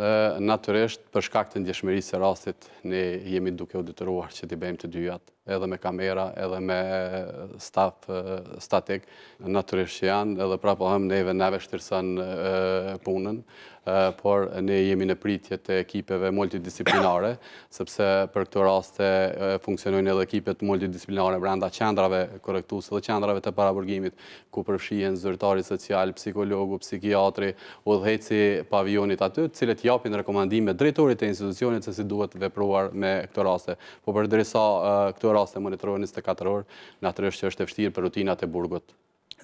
Dhe naturisht, për shkak të ndjeshmeri se rastit, ne jemi duke u detëruar që t'i bëjmë të dyjat edhe me kamera, edhe me eh, staff eh, statik, naturisht që janë, edhe prapo neve neve shtirësën eh, punën, por ne jemi në pritje të ekipeve multidisciplinare, sepse për këto raste funksionojnë edhe ekipet multidisciplinare brenda qendrave korektusë dhe qendrave të paraburgimit, ku përshien zërtari social, psikologu, psikiatri, u dheci pavionit aty, cilët japin rekomandime drejturit e institucionit se si duhet vepruar me këto raste. Po për drejsa këto raste monitorohen 24 orë, në është që është e eftirë për rutinat e burgët.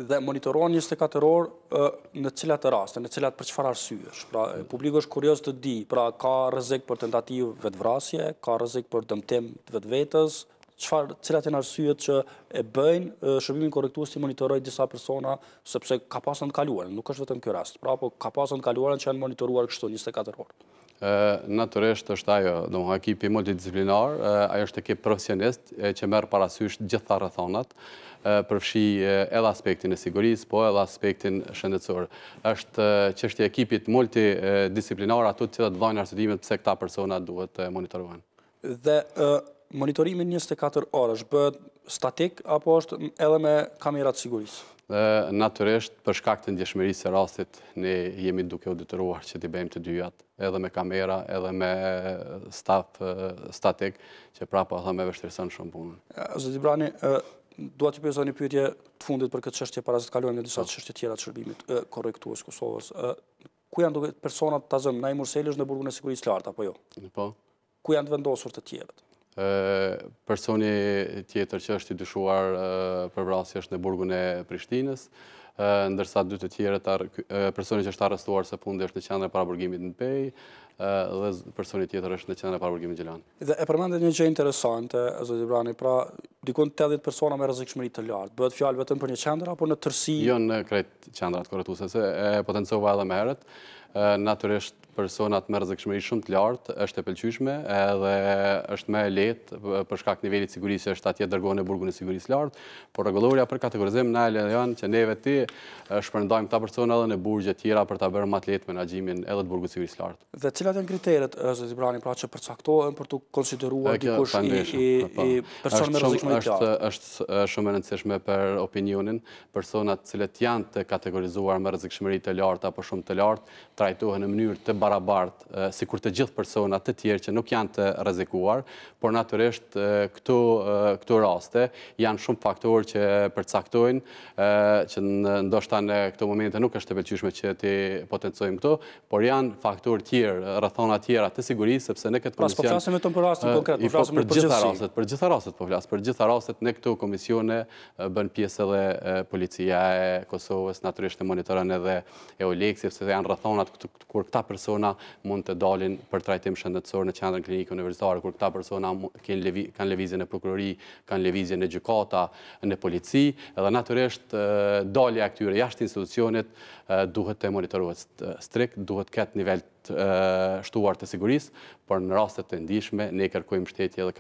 Dhe monitorohen 24 orë në cilat raste, në cilat për qëfar arsye pra, është. Pra, publiko është kurios të di, pra, ka rëzik për tentativë vetëvrasje, ka rëzik për dëmtim vetë vetës, cilat e në arsyet që e bëjnë shërbimin korektuës të monitoroj disa persona sepse ka pasën të kaluarën, nuk është vetëm kjo rast, pra po ka pasën të kaluarën që janë monitoruar kështu 24 orë naturisht është ajo, do më ekipi multidisciplinar, ajo është ekip profesionist që merë parasysht gjitha rëthonat, përfshi edhe aspektin e siguris, po edhe aspektin shëndetsur. është që është ekipit multidisciplinar, ato të të dhojnë arsutimet pëse këta persona duhet të monitorohen. Dhe monitorimin 24 orë është bëhet statik, apo është edhe me kamerat sigurisë? naturisht për shkak të ndjeshmërisë së rastit ne jemi duke u detyruar që t'i bëjmë të dyjat, edhe me kamera, edhe me eh, staf eh, statik që prapa ha më vështirëson shumë punën. Zoti Brani, eh, dua të pyesoj një pyetje të fundit për këtë çështje para se të kalojmë në disa po. çështje tjera të shërbimit korrektues Kosovës. Ku janë duke të personat të tazëm, na i në burgun e sigurisë lartë, apo jo? Në po. Ku janë të vendosur të tjeret? personi tjetër që është i dyshuar për vrasje është në burgun e Prishtinës, ndërsa dy të tjere, personit që është arrestuar se fundi është në qendrë e paraburgimit në pej, dhe personi tjetër është në qendrë e paraburgimit në gjelan. Dhe e përmendit një që interesante, Zodit Brani, pra, dikon të edhit persona me rëzikshmëri të lartë, bëhet fjallë vetëm për një qendrë, apo në tërsi? Jo në krejt qendrat, korretuse, se e potencova edhe me herët, naturisht personat me rëzikshmëri shumë të lartë, është e pëlqyshme, edhe është me letë, përshkak nivellit sigurisë, është atje dërgojnë e burgu në sigurisë lartë, por regulloria për kategorizim në e lejon që neve ti shpërndajmë këta persona edhe në burgje tjera për të bërë matë letë menagjimin edhe të burgu civilis lartë. Dhe cilat e në kriteret, Zëti Brani, pra që përcaktohen për të konsideruar dikush i person me rëzikme i tjarë? Po, po. Êshtë shumë e nëndësishme për opinionin, personat cilat janë të kategorizuar me rëzikshmëri të lartë apo shumë të lartë, trajtohen në mënyrë të barabartë, si kur të gjithë personat të tjerë që nuk janë të rëzikuar, por naturisht raste janë shumë faktorë që përcaktojnë që në ndoshta në këtë momente nuk është të pëlqyshme që ti potencojmë këto, por janë faktur tjerë, rëthona tjera të sigurisë, sepse në këtë po komision... Pra, së po flasëm e tonë për rastën konkret, po flasëm e për gjithësi. Për gjitha rastët po flasë, për gjitha rastët në këtu komisione bën pjesë dhe policia e Kosovës, naturisht të monitorën edhe e Olek, sepse janë rëthonat kur këta persona mund të dalin për trajtim shëndetësor në qendrën klinikë universitarë, kur këta persona kanë levizje në prokurori, kanë levizje në gjukata, në polici, edhe naturisht dalja marja këtyre jashtë institucionit duhet të monitoruat strikt, duhet këtë nivel të shtuar të siguris, për në rastet të ndishme, ne kërkojmë shtetje dhe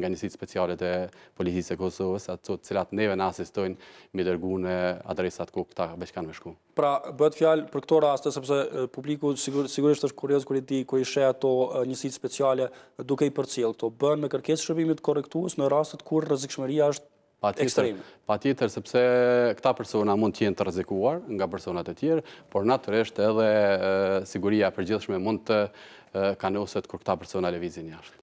nga njësit speciale të politisë e Kosovës, ato cilat neve në asistojnë me dërgu në adresat ku këta veç me vëshku. Pra, bëhet fjalë për këto rastet, sepse publiku sigurisht është kurios kërë i di i shë ato njësit speciale duke i për cilë, të bënë me kërkes shërbimit korektuus në rastet kur rëzikshmeria është Pa tjetër, sepse këta persona mund t'jenë të rezikuar nga personat e tjerë, por naturesht edhe siguria përgjithshme mund të kanë kër këta persona le vizin jashtë.